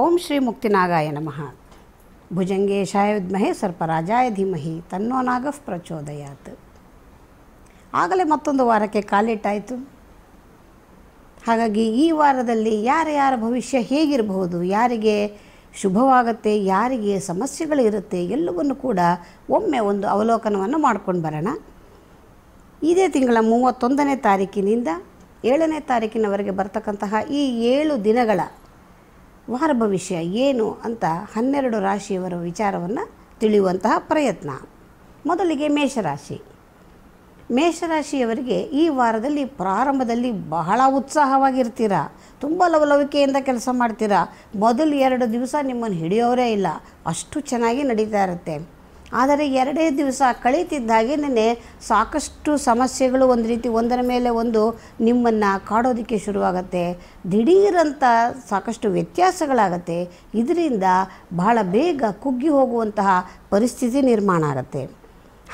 ಓಂ ಶ್ರೀ ಮುಕ್ತಿನಾಗಾಯ ನಮಃ ಭುಜಂಗೇಶಾಯ ವಿದ್ಮಹೆ ಸರ್ಪರಾಜಾಯ ಧೀಮಹಿ ತನ್ನೋ ನಾಗಃ ಪ್ರಚೋದಯಾತ್ ಆಗಲೇ ಮತ್ತೊಂದು ವಾರಕ್ಕೆ ಕಾಲಿಟ್ಟಾಯಿತು ಹಾಗಾಗಿ ಈ ವಾರದಲ್ಲಿ ಯಾರ ಯಾರ ಭವಿಷ್ಯ ಹೇಗಿರಬಹುದು ಯಾರಿಗೆ ಶುಭವಾಗುತ್ತೆ ಯಾರಿಗೆ ಸಮಸ್ಯೆಗಳಿರುತ್ತೆ ಎಲ್ಲವನ್ನು ಕೂಡ ಒಮ್ಮೆ ಒಂದು ಅವಲೋಕನವನ್ನು ಮಾಡ್ಕೊಂಡು ಬರೋಣ ಇದೇ ತಿಂಗಳ ಮೂವತ್ತೊಂದನೇ ತಾರೀಕಿನಿಂದ ಏಳನೇ ತಾರೀಕಿನವರೆಗೆ ಬರ್ತಕ್ಕಂತಹ ಈ ಏಳು ದಿನಗಳ ವಾರ ಭವಿಷ್ಯ ಏನು ಅಂತ ಹನ್ನೆರಡು ರಾಶಿಯವರ ವಿಚಾರವನ್ನು ತಿಳಿಯುವಂತಹ ಪ್ರಯತ್ನ ಮೊದಲಿಗೆ ಮೇಷರಾಶಿ ಮೇಷರಾಶಿಯವರಿಗೆ ಈ ವಾರದಲ್ಲಿ ಪ್ರಾರಂಭದಲ್ಲಿ ಬಹಳ ಉತ್ಸಾಹವಾಗಿರ್ತೀರ ತುಂಬ ಲವಲವಿಕೆಯಿಂದ ಕೆಲಸ ಮಾಡ್ತೀರಾ ಮೊದಲು ಎರಡು ದಿವಸ ನಿಮ್ಮನ್ನು ಹಿಡಿಯೋರೇ ಇಲ್ಲ ಅಷ್ಟು ಚೆನ್ನಾಗಿ ನಡೀತಾ ಇರುತ್ತೆ ಆದರೆ ಎರಡೇ ದಿವಸ ಕಳೀತಿದ್ದಾಗೆ ನೆನೆ ಸಾಕಷ್ಟು ಸಮಸ್ಯೆಗಳು ಒಂದು ರೀತಿ ಒಂದರ ಮೇಲೆ ಒಂದು ನಿಮ್ಮನ್ನು ಕಾಡೋದಕ್ಕೆ ಶುರುವಾಗತ್ತೆ ದಿಢೀರಂಥ ಸಾಕಷ್ಟು ವ್ಯತ್ಯಾಸಗಳಾಗತ್ತೆ ಇದರಿಂದ ಬಹಳ ಬೇಗ ಕುಗ್ಗಿ ಹೋಗುವಂತಹ ಪರಿಸ್ಥಿತಿ ನಿರ್ಮಾಣ ಆಗುತ್ತೆ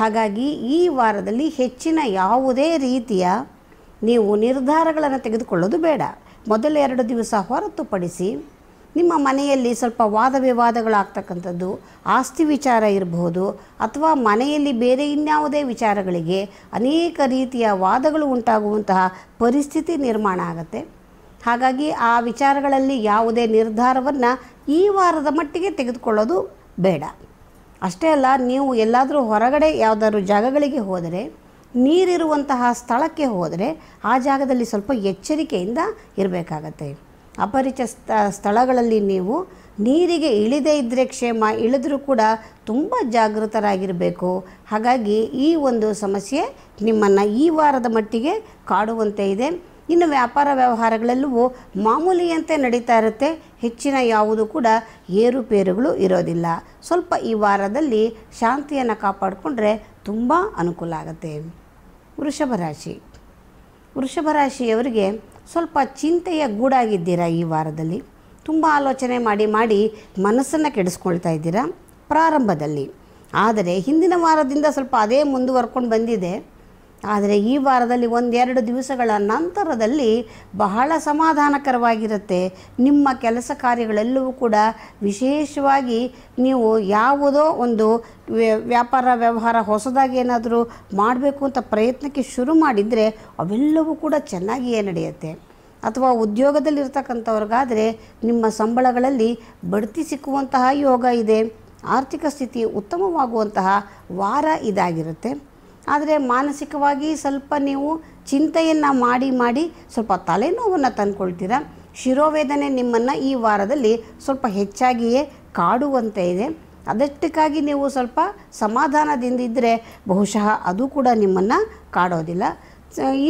ಹಾಗಾಗಿ ಈ ವಾರದಲ್ಲಿ ಹೆಚ್ಚಿನ ಯಾವುದೇ ರೀತಿಯ ನೀವು ನಿರ್ಧಾರಗಳನ್ನು ತೆಗೆದುಕೊಳ್ಳೋದು ಬೇಡ ಮೊದಲ ಎರಡು ದಿವಸ ಹೊರತುಪಡಿಸಿ ನಿಮ್ಮ ಮನೆಯಲ್ಲಿ ಸ್ವಲ್ಪ ವಾದ ವಿವಾದಗಳಾಗ್ತಕ್ಕಂಥದ್ದು ಆಸ್ತಿ ವಿಚಾರ ಇರಬಹುದು ಅಥವಾ ಮನೆಯಲ್ಲಿ ಬೇರೆ ಇನ್ಯಾವುದೇ ವಿಚಾರಗಳಿಗೆ ಅನೇಕ ರೀತಿಯ ವಾದಗಳು ಉಂಟಾಗುವಂತಹ ಪರಿಸ್ಥಿತಿ ನಿರ್ಮಾಣ ಆಗುತ್ತೆ ಹಾಗಾಗಿ ಆ ವಿಚಾರಗಳಲ್ಲಿ ಯಾವುದೇ ನಿರ್ಧಾರವನ್ನು ಈ ವಾರದ ಮಟ್ಟಿಗೆ ತೆಗೆದುಕೊಳ್ಳೋದು ಬೇಡ ಅಷ್ಟೇ ಅಲ್ಲ ನೀವು ಎಲ್ಲಾದರೂ ಹೊರಗಡೆ ಯಾವುದಾದ್ರೂ ಜಾಗಗಳಿಗೆ ಹೋದರೆ ನೀರಿರುವಂತಹ ಸ್ಥಳಕ್ಕೆ ಹೋದರೆ ಆ ಜಾಗದಲ್ಲಿ ಸ್ವಲ್ಪ ಎಚ್ಚರಿಕೆಯಿಂದ ಇರಬೇಕಾಗತ್ತೆ ಅಪರಿಚ ಸ್ಥಳಗಳಲ್ಲಿ ನೀವು ನೀರಿಗೆ ಇಳಿದೇ ಇದ್ದರೆ ಕ್ಷೇಮ ಇಳಿದರೂ ಕೂಡ ತುಂಬ ಜಾಗೃತರಾಗಿರಬೇಕು ಹಾಗಾಗಿ ಈ ಒಂದು ಸಮಸ್ಯೆ ನಿಮ್ಮನ್ನು ಈ ವಾರದ ಮಟ್ಟಿಗೆ ಕಾಡುವಂತೆ ಇದೆ ಇನ್ನು ವ್ಯಾಪಾರ ವ್ಯವಹಾರಗಳೆಲ್ಲವೂ ಮಾಮೂಲಿಯಂತೆ ನಡೀತಾ ಇರುತ್ತೆ ಹೆಚ್ಚಿನ ಯಾವುದು ಕೂಡ ಏರುಪೇರುಗಳು ಇರೋದಿಲ್ಲ ಸ್ವಲ್ಪ ಈ ವಾರದಲ್ಲಿ ಶಾಂತಿಯನ್ನು ಕಾಪಾಡಿಕೊಂಡ್ರೆ ತುಂಬ ಅನುಕೂಲ ಆಗುತ್ತೆ ವೃಷಭ ರಾಶಿ ವೃಷಭ ರಾಶಿಯವರಿಗೆ ಸ್ವಲ್ಪ ಚಿಂತೆಯ ಗೂಡಾಗಿದ್ದೀರಾ ಈ ವಾರದಲ್ಲಿ ತುಂಬ ಆಲೋಚನೆ ಮಾಡಿ ಮಾಡಿ ಮನಸ್ಸನ್ನು ಕೆಡಿಸ್ಕೊಳ್ತಾ ಇದ್ದೀರಾ ಪ್ರಾರಂಭದಲ್ಲಿ ಆದರೆ ಹಿಂದಿನ ವಾರದಿಂದ ಸ್ವಲ್ಪ ಅದೇ ಮುಂದುವರ್ಕೊಂಡು ಬಂದಿದೆ ಆದರೆ ಈ ವಾರದಲ್ಲಿ ಒಂದೆರಡು ದಿವಸಗಳ ನಂತರದಲ್ಲಿ ಬಹಳ ಸಮಾಧಾನಕರವಾಗಿರುತ್ತೆ ನಿಮ್ಮ ಕೆಲಸ ಕಾರ್ಯಗಳೆಲ್ಲವೂ ಕೂಡ ವಿಶೇಷವಾಗಿ ನೀವು ಯಾವುದೋ ಒಂದು ವ್ಯಾಪಾರ ವ್ಯವಹಾರ ಹೊಸದಾಗಿ ಏನಾದರೂ ಮಾಡಬೇಕು ಅಂತ ಪ್ರಯತ್ನಕ್ಕೆ ಶುರು ಮಾಡಿದರೆ ಅವೆಲ್ಲವೂ ಕೂಡ ಚೆನ್ನಾಗಿಯೇ ನಡೆಯುತ್ತೆ ಅಥವಾ ಉದ್ಯೋಗದಲ್ಲಿರ್ತಕ್ಕಂಥವ್ರಿಗಾದರೆ ನಿಮ್ಮ ಸಂಬಳಗಳಲ್ಲಿ ಬಡ್ತಿ ಸಿಕ್ಕುವಂತಹ ಯೋಗ ಇದೆ ಆರ್ಥಿಕ ಸ್ಥಿತಿ ಉತ್ತಮವಾಗುವಂತಹ ವಾರ ಇದಾಗಿರುತ್ತೆ ಆದರೆ ಮಾನಸಿಕವಾಗಿ ಸ್ವಲ್ಪ ನೀವು ಚಿಂತೆಯನ್ನು ಮಾಡಿ ಮಾಡಿ ಸ್ವಲ್ಪ ತಲೆನೋವನ್ನು ತಂದುಕೊಳ್ತೀರ ಶಿರೋವೇದನೆ ನಿಮ್ಮನ್ನು ಈ ವಾರದಲ್ಲಿ ಸ್ವಲ್ಪ ಹೆಚ್ಚಾಗಿಯೇ ಕಾಡುವಂತೆ ಇದೆ ಅದಕ್ಕಾಗಿ ನೀವು ಸ್ವಲ್ಪ ಸಮಾಧಾನದಿಂದಿದ್ದರೆ ಬಹುಶಃ ಅದು ಕೂಡ ನಿಮ್ಮನ್ನು ಕಾಡೋದಿಲ್ಲ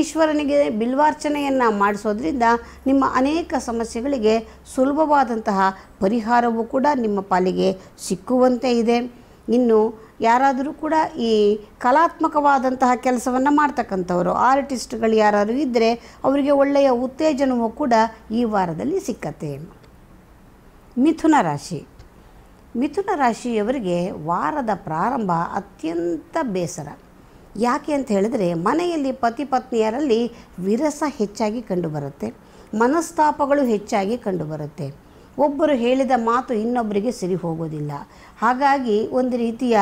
ಈಶ್ವರನಿಗೆ ಬಿಲ್ವಾರ್ಚನೆಯನ್ನು ಮಾಡಿಸೋದ್ರಿಂದ ನಿಮ್ಮ ಅನೇಕ ಸಮಸ್ಯೆಗಳಿಗೆ ಸುಲಭವಾದಂತಹ ಪರಿಹಾರವೂ ಕೂಡ ನಿಮ್ಮ ಪಾಲಿಗೆ ಸಿಕ್ಕುವಂತೆ ಇದೆ ಇನ್ನು ಯಾರಾದರೂ ಕೂಡ ಈ ಕಲಾತ್ಮಕವಾದಂತಹ ಕೆಲಸವನ್ನು ಮಾಡ್ತಕ್ಕಂಥವರು ಆರ್ಟಿಸ್ಟ್ಗಳು ಯಾರಾದರೂ ಇದ್ದರೆ ಅವರಿಗೆ ಒಳ್ಳೆಯ ಉತ್ತೇಜನವೂ ಕೂಡ ಈ ವಾರದಲ್ಲಿ ಸಿಕ್ಕತ್ತೆ ಮಿಥುನ ರಾಶಿ ಮಿಥುನ ರಾಶಿಯವರಿಗೆ ವಾರದ ಪ್ರಾರಂಭ ಅತ್ಯಂತ ಬೇಸರ ಯಾಕೆ ಅಂತ ಹೇಳಿದರೆ ಮನೆಯಲ್ಲಿ ಪತಿ ಪತ್ನಿಯರಲ್ಲಿ ವಿರಸ ಹೆಚ್ಚಾಗಿ ಕಂಡುಬರುತ್ತೆ ಮನಸ್ತಾಪಗಳು ಹೆಚ್ಚಾಗಿ ಕಂಡುಬರುತ್ತೆ ಒಬ್ಬರು ಹೇಳಿದ ಮಾತು ಇನ್ನೊಬ್ಬರಿಗೆ ಸರಿ ಹೋಗೋದಿಲ್ಲ ಹಾಗಾಗಿ ಒಂದು ರೀತಿಯ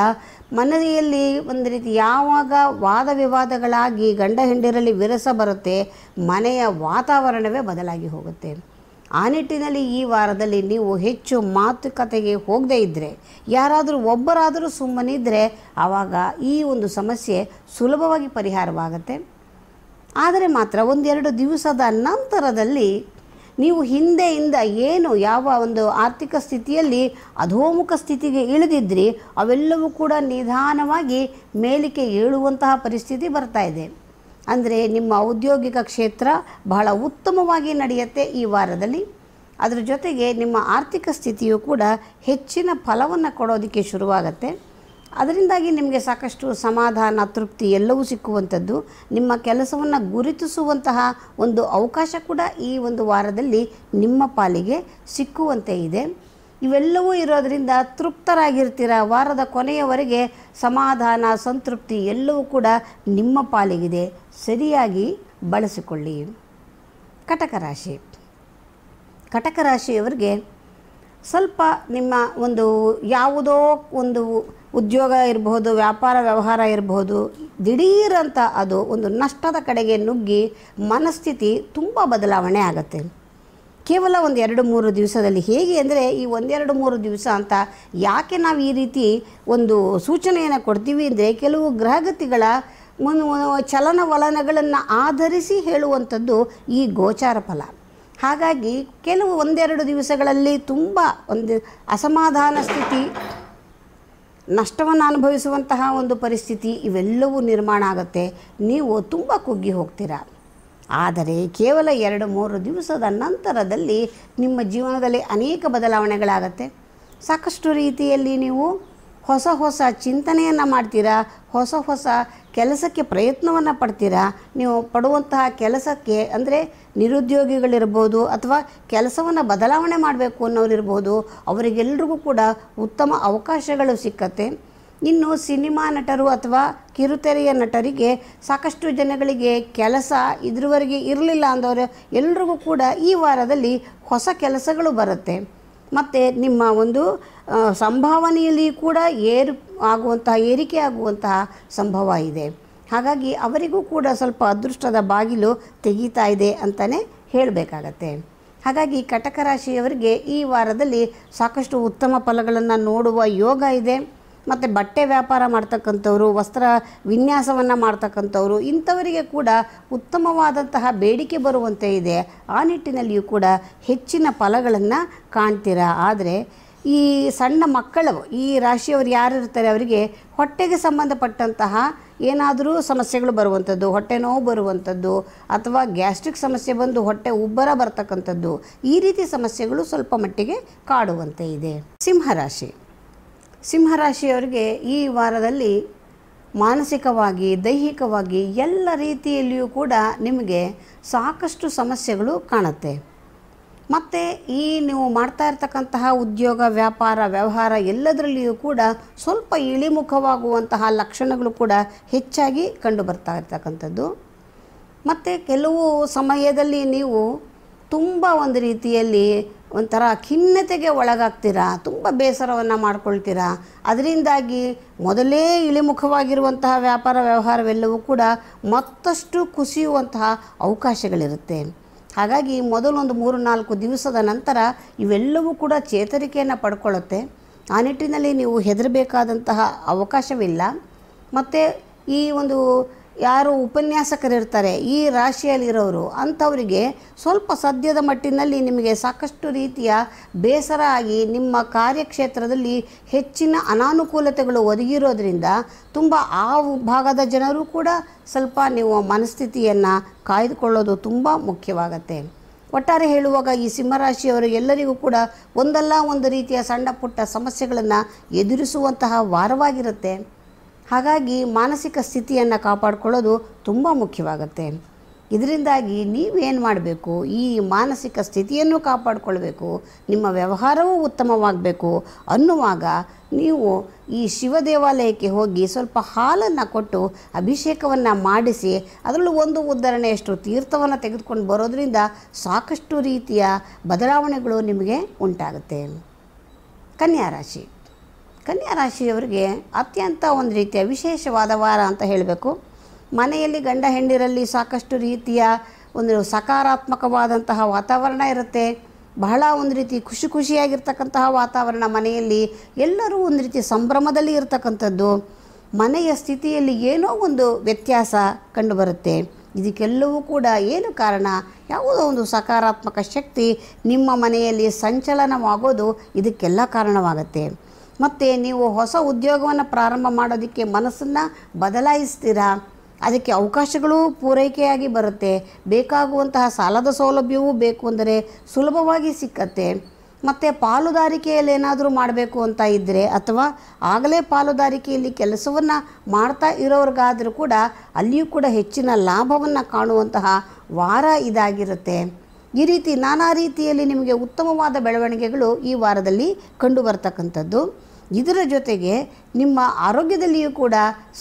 ಮನೆಯಲ್ಲಿ ಒಂದು ರೀತಿ ಯಾವಾಗ ವಾದ ವಿವಾದಗಳಾಗಿ ಗಂಡ ಹೆಂಡಿರಲ್ಲಿ ವಿರಸ ಬರುತ್ತೆ ಮನೆಯ ವಾತಾವರಣವೇ ಬದಲಾಗಿ ಹೋಗುತ್ತೆ ಆ ನಿಟ್ಟಿನಲ್ಲಿ ಈ ವಾರದಲ್ಲಿ ನೀವು ಹೆಚ್ಚು ಮಾತುಕತೆಗೆ ಹೋಗದೇ ಇದ್ದರೆ ಯಾರಾದರೂ ಒಬ್ಬರಾದರೂ ಸುಮ್ಮನಿದ್ದರೆ ಆವಾಗ ಈ ಒಂದು ಸಮಸ್ಯೆ ಸುಲಭವಾಗಿ ಪರಿಹಾರವಾಗುತ್ತೆ ಆದರೆ ಮಾತ್ರ ಒಂದೆರಡು ದಿವಸದ ನಂತರದಲ್ಲಿ ನೀವು ಹಿಂದೆಯಿಂದ ಏನು ಯಾವ ಒಂದು ಆರ್ಥಿಕ ಸ್ಥಿತಿಯಲ್ಲಿ ಅಧೋಮುಖ ಸ್ಥಿತಿಗೆ ಇಳಿದಿದ್ರಿ ಅವೆಲ್ಲವೂ ಕೂಡ ನಿಧಾನವಾಗಿ ಮೇಲಿಕೆ ಏಳುವಂತಹ ಪರಿಸ್ಥಿತಿ ಬರ್ತಾ ಇದೆ ಅಂದರೆ ನಿಮ್ಮ ಔದ್ಯೋಗಿಕ ಕ್ಷೇತ್ರ ಬಹಳ ಉತ್ತಮವಾಗಿ ನಡೆಯುತ್ತೆ ಈ ವಾರದಲ್ಲಿ ಅದರ ಜೊತೆಗೆ ನಿಮ್ಮ ಆರ್ಥಿಕ ಸ್ಥಿತಿಯು ಕೂಡ ಹೆಚ್ಚಿನ ಫಲವನ್ನು ಕೊಡೋದಕ್ಕೆ ಶುರುವಾಗತ್ತೆ ಅದರಿಂದಾಗಿ ನಿಮಗೆ ಸಾಕಷ್ಟು ಸಮಾಧಾನ ತೃಪ್ತಿ ಎಲ್ಲವೂ ಸಿಕ್ಕುವಂಥದ್ದು ನಿಮ್ಮ ಕೆಲಸವನ್ನು ಗುರುತಿಸುವಂತಹ ಒಂದು ಅವಕಾಶ ಕೂಡ ಈ ಒಂದು ವಾರದಲ್ಲಿ ನಿಮ್ಮ ಪಾಲಿಗೆ ಸಿಕ್ಕುವಂತೆ ಇದೆ ಇವೆಲ್ಲವೂ ಇರೋದರಿಂದ ತೃಪ್ತರಾಗಿರ್ತೀರ ವಾರದ ಕೊನೆಯವರೆಗೆ ಸಮಾಧಾನ ಸಂತೃಪ್ತಿ ಎಲ್ಲವೂ ಕೂಡ ನಿಮ್ಮ ಪಾಲಿಗಿದೆ ಸರಿಯಾಗಿ ಬಳಸಿಕೊಳ್ಳಿ ಕಟಕ ರಾಶಿ ಕಟಕ ಸ್ವಲ್ಪ ನಿಮ್ಮ ಒಂದು ಯಾವುದೋ ಒಂದು ಉದ್ಯೋಗ ಇರಬಹುದು ವ್ಯಾಪಾರ ವ್ಯವಹಾರ ಇರಬಹುದು ದಿಢೀರಂತ ಅದು ಒಂದು ನಷ್ಟದ ಕಡೆಗೆ ನುಗ್ಗಿ ಮನಸ್ಥಿತಿ ತುಂಬ ಬದಲಾವಣೆ ಆಗುತ್ತೆ ಕೇವಲ ಒಂದು ಎರಡು ಮೂರು ದಿವಸದಲ್ಲಿ ಹೇಗೆ ಅಂದರೆ ಈ ಒಂದೆರಡು ಮೂರು ದಿವಸ ಅಂತ ಯಾಕೆ ನಾವು ಈ ರೀತಿ ಒಂದು ಸೂಚನೆಯನ್ನು ಕೊಡ್ತೀವಿ ಅಂದರೆ ಕೆಲವು ಗ್ರಹಗತಿಗಳ ಚಲನವಲನಗಳನ್ನು ಆಧರಿಸಿ ಹೇಳುವಂಥದ್ದು ಈ ಗೋಚಾರ ಫಲ ಹಾಗಾಗಿ ಕೆಲವು ಒಂದೆರಡು ದಿವಸಗಳಲ್ಲಿ ತುಂಬ ಒಂದು ಅಸಮಾಧಾನ ಸ್ಥಿತಿ ನಷ್ಟವನ್ನು ಅನುಭವಿಸುವಂತಹ ಒಂದು ಪರಿಸ್ಥಿತಿ ಇವೆಲ್ಲವೂ ನಿರ್ಮಾಣ ಆಗುತ್ತೆ ನೀವು ತುಂಬ ಕುಗ್ಗಿ ಹೋಗ್ತೀರಾ ಆದರೆ ಕೇವಲ ಎರಡು ಮೂರು ದಿವಸದ ನಂತರದಲ್ಲಿ ನಿಮ್ಮ ಜೀವನದಲ್ಲಿ ಅನೇಕ ಬದಲಾವಣೆಗಳಾಗತ್ತೆ ಸಾಕಷ್ಟು ರೀತಿಯಲ್ಲಿ ನೀವು ಹೊಸ ಹೊಸ ಚಿಂತನೆಯನ್ನು ಮಾಡ್ತೀರಾ ಹೊಸ ಹೊಸ ಕೆಲಸಕ್ಕೆ ಪ್ರಯತ್ನವನ್ನು ಪಡ್ತೀರಾ ನೀವು ಪಡುವಂತಹ ಕೆಲಸಕ್ಕೆ ಅಂದರೆ ನಿರುದ್ಯೋಗಿಗಳಿರ್ಬೋದು ಅಥವಾ ಕೆಲಸವನ್ನು ಬದಲಾವಣೆ ಮಾಡಬೇಕು ಅನ್ನೋರಿರ್ಬೋದು ಅವರಿಗೆಲ್ರಿಗೂ ಕೂಡ ಉತ್ತಮ ಅವಕಾಶಗಳು ಸಿಕ್ಕತ್ತೆ ಇನ್ನು ಸಿನಿಮಾ ನಟರು ಅಥವಾ ಕಿರುತೆರೆಯ ನಟರಿಗೆ ಸಾಕಷ್ಟು ಜನಗಳಿಗೆ ಕೆಲಸ ಇದ್ರವರೆಗೆ ಇರಲಿಲ್ಲ ಅಂದವರು ಎಲ್ರಿಗೂ ಕೂಡ ಈ ವಾರದಲ್ಲಿ ಹೊಸ ಕೆಲಸಗಳು ಬರುತ್ತೆ ಮತ್ತು ನಿಮ್ಮ ಒಂದು ಸಂಭಾವನೆಯಲ್ಲಿ ಕೂಡ ಏರು ಆಗುವಂತಹ ಏರಿಕೆ ಆಗುವಂತಹ ಸಂಭವ ಇದೆ ಹಾಗಾಗಿ ಅವರಿಗೂ ಕೂಡ ಸ್ವಲ್ಪ ಅದೃಷ್ಟದ ಬಾಗಿಲು ತೆಗೀತಾ ಇದೆ ಅಂತಲೇ ಹೇಳಬೇಕಾಗತ್ತೆ ಹಾಗಾಗಿ ಕಟಕ ರಾಶಿಯವರಿಗೆ ಈ ವಾರದಲ್ಲಿ ಸಾಕಷ್ಟು ಉತ್ತಮ ಫಲಗಳನ್ನು ನೋಡುವ ಯೋಗ ಇದೆ ಮತ್ತು ಬಟ್ಟೆ ವ್ಯಾಪಾರ ಮಾಡ್ತಕ್ಕಂಥವ್ರು ವಸ್ತ್ರ ವಿನ್ಯಾಸವನ್ನು ಮಾಡ್ತಕ್ಕಂಥವ್ರು ಇಂಥವರಿಗೆ ಕೂಡ ಉತ್ತಮವಾದಂತಹ ಬೇಡಿಕೆ ಬರುವಂತೆ ಇದೆ ಆ ನಿಟ್ಟಿನಲ್ಲಿಯೂ ಕೂಡ ಹೆಚ್ಚಿನ ಫಲಗಳನ್ನು ಕಾಣ್ತೀರ ಆದರೆ ಈ ಸಣ್ಣ ಮಕ್ಕಳು ಈ ರಾಶಿಯವರು ಯಾರು ಇರ್ತಾರೆ ಅವರಿಗೆ ಹೊಟ್ಟೆಗೆ ಸಂಬಂಧಪಟ್ಟಂತಹ ಏನಾದರೂ ಸಮಸ್ಯೆಗಳು ಬರುವಂಥದ್ದು ಹೊಟ್ಟೆ ನೋವು ಬರುವಂಥದ್ದು ಅಥವಾ ಗ್ಯಾಸ್ಟ್ರಿಕ್ ಸಮಸ್ಯೆ ಬಂದು ಹೊಟ್ಟೆ ಉಬ್ಬರ ಬರ್ತಕ್ಕಂಥದ್ದು ಈ ರೀತಿ ಸಮಸ್ಯೆಗಳು ಸ್ವಲ್ಪ ಮಟ್ಟಿಗೆ ಕಾಡುವಂತೆ ಇದೆ ಸಿಂಹರಾಶಿ ಸಿಂಹರಾಶಿಯವರಿಗೆ ಈ ವಾರದಲ್ಲಿ ಮಾನಸಿಕವಾಗಿ ದೈಹಿಕವಾಗಿ ಎಲ್ಲ ರೀತಿಯಲ್ಲಿಯೂ ಕೂಡ ನಿಮಗೆ ಸಾಕಷ್ಟು ಸಮಸ್ಯೆಗಳು ಕಾಣುತ್ತೆ ಮತ್ತು ಈ ನೀವು ಮಾಡ್ತಾ ಇರ್ತಕ್ಕಂತಹ ಉದ್ಯೋಗ ವ್ಯಾಪಾರ ವ್ಯವಹಾರ ಎಲ್ಲದರಲ್ಲಿಯೂ ಕೂಡ ಸ್ವಲ್ಪ ಇಳಿಮುಖವಾಗುವಂತಹ ಲಕ್ಷಣಗಳು ಕೂಡ ಹೆಚ್ಚಾಗಿ ಕಂಡು ಬರ್ತಾ ಇರ್ತಕ್ಕಂಥದ್ದು ಮತ್ತು ಕೆಲವು ಸಮಯದಲ್ಲಿ ನೀವು ತುಂಬ ಒಂದು ರೀತಿಯಲ್ಲಿ ಒಂಥರ ಖಿನ್ನತೆಗೆ ಒಳಗಾಗ್ತೀರಾ ತುಂಬ ಬೇಸರವನ್ನು ಮಾಡ್ಕೊಳ್ತೀರಾ ಅದರಿಂದಾಗಿ ಮೊದಲೇ ಇಳಿಮುಖವಾಗಿರುವಂತಹ ವ್ಯಾಪಾರ ವ್ಯವಹಾರವೆಲ್ಲವೂ ಕೂಡ ಮತ್ತಷ್ಟು ಕುಸಿಯುವಂತಹ ಅವಕಾಶಗಳಿರುತ್ತೆ ಹಾಗಾಗಿ ಮೊದಲೊಂದು ಮೂರು ನಾಲ್ಕು ದಿವಸದ ನಂತರ ಇವೆಲ್ಲವೂ ಕೂಡ ಚೇತರಿಕೆಯನ್ನು ಪಡ್ಕೊಳ್ಳುತ್ತೆ ಆ ನಿಟ್ಟಿನಲ್ಲಿ ನೀವು ಹೆದರಬೇಕಾದಂತಹ ಅವಕಾಶವಿಲ್ಲ ಮತ್ತು ಈ ಒಂದು ಯಾರು ಉಪನ್ಯಾಸಕರಿರ್ತಾರೆ ಈ ರಾಶಿಯಲ್ಲಿರೋರು ಅಂಥವರಿಗೆ ಸ್ವಲ್ಪ ಸದ್ಯದ ಮಟ್ಟಿನಲ್ಲಿ ನಿಮಗೆ ಸಾಕಷ್ಟು ರೀತಿಯ ಬೇಸರ ಆಗಿ ನಿಮ್ಮ ಕಾರ್ಯಕ್ಷೇತ್ರದಲ್ಲಿ ಹೆಚ್ಚಿನ ಅನಾನುಕೂಲತೆಗಳು ಒದಗಿರೋದ್ರಿಂದ ತುಂಬ ಆ ಭಾಗದ ಜನರು ಕೂಡ ಸ್ವಲ್ಪ ನೀವು ಮನಸ್ಥಿತಿಯನ್ನು ಕಾಯ್ದುಕೊಳ್ಳೋದು ತುಂಬ ಮುಖ್ಯವಾಗತ್ತೆ ಒಟ್ಟಾರೆ ಹೇಳುವಾಗ ಈ ಸಿಂಹರಾಶಿಯವರು ಎಲ್ಲರಿಗೂ ಕೂಡ ಒಂದಲ್ಲ ಒಂದು ರೀತಿಯ ಸಣ್ಣ ಪುಟ್ಟ ಸಮಸ್ಯೆಗಳನ್ನು ಎದುರಿಸುವಂತಹ ವಾರವಾಗಿರುತ್ತೆ ಹಾಗಾಗಿ ಮಾನಸಿಕ ಸ್ಥಿತಿಯನ್ನು ಕಾಪಾಡಿಕೊಳ್ಳೋದು ತುಂಬ ಮುಖ್ಯವಾಗುತ್ತೆ ಇದರಿಂದಾಗಿ ನೀವೇನು ಮಾಡಬೇಕು ಈ ಮಾನಸಿಕ ಸ್ಥಿತಿಯನ್ನು ಕಾಪಾಡಿಕೊಳ್ಬೇಕು ನಿಮ್ಮ ವ್ಯವಹಾರವೂ ಉತ್ತಮವಾಗಬೇಕು ಅನ್ನುವಾಗ ನೀವು ಈ ಶಿವ ದೇವಾಲಯಕ್ಕೆ ಹೋಗಿ ಸ್ವಲ್ಪ ಹಾಲನ್ನು ಕೊಟ್ಟು ಅಭಿಷೇಕವನ್ನು ಮಾಡಿಸಿ ಅದರಲ್ಲೂ ಒಂದು ಉದಾಹರಣೆಯಷ್ಟು ತೀರ್ಥವನ್ನು ತೆಗೆದುಕೊಂಡು ಬರೋದರಿಂದ ಸಾಕಷ್ಟು ರೀತಿಯ ಬದಲಾವಣೆಗಳು ನಿಮಗೆ ಉಂಟಾಗುತ್ತೆ ಕನ್ಯಾ ರಾಶಿ ಕನ್ಯಾ ರಾಶಿಯವರಿಗೆ ಅತ್ಯಂತ ಒಂದು ರೀತಿಯ ವಿಶೇಷವಾದ ವಾರ ಅಂತ ಹೇಳಬೇಕು ಮನೆಯಲ್ಲಿ ಗಂಡ ಹೆಂಡಿರಲ್ಲಿ ಸಾಕಷ್ಟು ರೀತಿಯ ಒಂದು ಸಕಾರಾತ್ಮಕವಾದಂತಹ ವಾತಾವರಣ ಇರುತ್ತೆ ಬಹಳ ಒಂದು ರೀತಿ ಖುಷಿ ಖುಷಿಯಾಗಿರ್ತಕ್ಕಂತಹ ವಾತಾವರಣ ಮನೆಯಲ್ಲಿ ಎಲ್ಲರೂ ಒಂದು ರೀತಿ ಸಂಭ್ರಮದಲ್ಲಿ ಇರತಕ್ಕಂಥದ್ದು ಮನೆಯ ಸ್ಥಿತಿಯಲ್ಲಿ ಏನೋ ಒಂದು ವ್ಯತ್ಯಾಸ ಕಂಡುಬರುತ್ತೆ ಇದಕ್ಕೆಲ್ಲವೂ ಕೂಡ ಏನು ಕಾರಣ ಯಾವುದೋ ಒಂದು ಸಕಾರಾತ್ಮಕ ಶಕ್ತಿ ನಿಮ್ಮ ಮನೆಯಲ್ಲಿ ಸಂಚಲನವಾಗೋದು ಇದಕ್ಕೆಲ್ಲ ಕಾರಣವಾಗುತ್ತೆ ಮತ್ತು ನೀವು ಹೊಸ ಉದ್ಯೋಗವನ್ನು ಪ್ರಾರಂಭ ಮಾಡೋದಕ್ಕೆ ಮನಸ್ಸನ್ನು ಬದಲಾಯಿಸ್ತೀರಾ ಅದಕ್ಕೆ ಅವಕಾಶಗಳು ಪೂರೈಕೆಯಾಗಿ ಬರುತ್ತೆ ಬೇಕಾಗುವಂತಹ ಸಾಲದ ಸೌಲಭ್ಯವೂ ಬೇಕು ಅಂದರೆ ಸುಲಭವಾಗಿ ಸಿಕ್ಕತ್ತೆ ಮತ್ತು ಪಾಲುದಾರಿಕೆಯಲ್ಲಿ ಏನಾದರೂ ಮಾಡಬೇಕು ಅಂತ ಇದ್ದರೆ ಅಥವಾ ಆಗಲೇ ಪಾಲುದಾರಿಕೆಯಲ್ಲಿ ಕೆಲಸವನ್ನು ಮಾಡ್ತಾ ಇರೋರಿಗಾದರೂ ಕೂಡ ಅಲ್ಲಿಯೂ ಕೂಡ ಹೆಚ್ಚಿನ ಲಾಭವನ್ನು ಕಾಣುವಂತಹ ವಾರ ಇದಾಗಿರುತ್ತೆ ಈ ರೀತಿ ನಾನಾ ರೀತಿಯಲ್ಲಿ ನಿಮಗೆ ಉತ್ತಮವಾದ ಬೆಳವಣಿಗೆಗಳು ಈ ವಾರದಲ್ಲಿ ಕಂಡು ಬರ್ತಕ್ಕಂಥದ್ದು ಇದರ ಜೊತೆಗೆ ನಿಮ್ಮ ಆರೋಗ್ಯದಲ್ಲಿಯೂ ಕೂಡ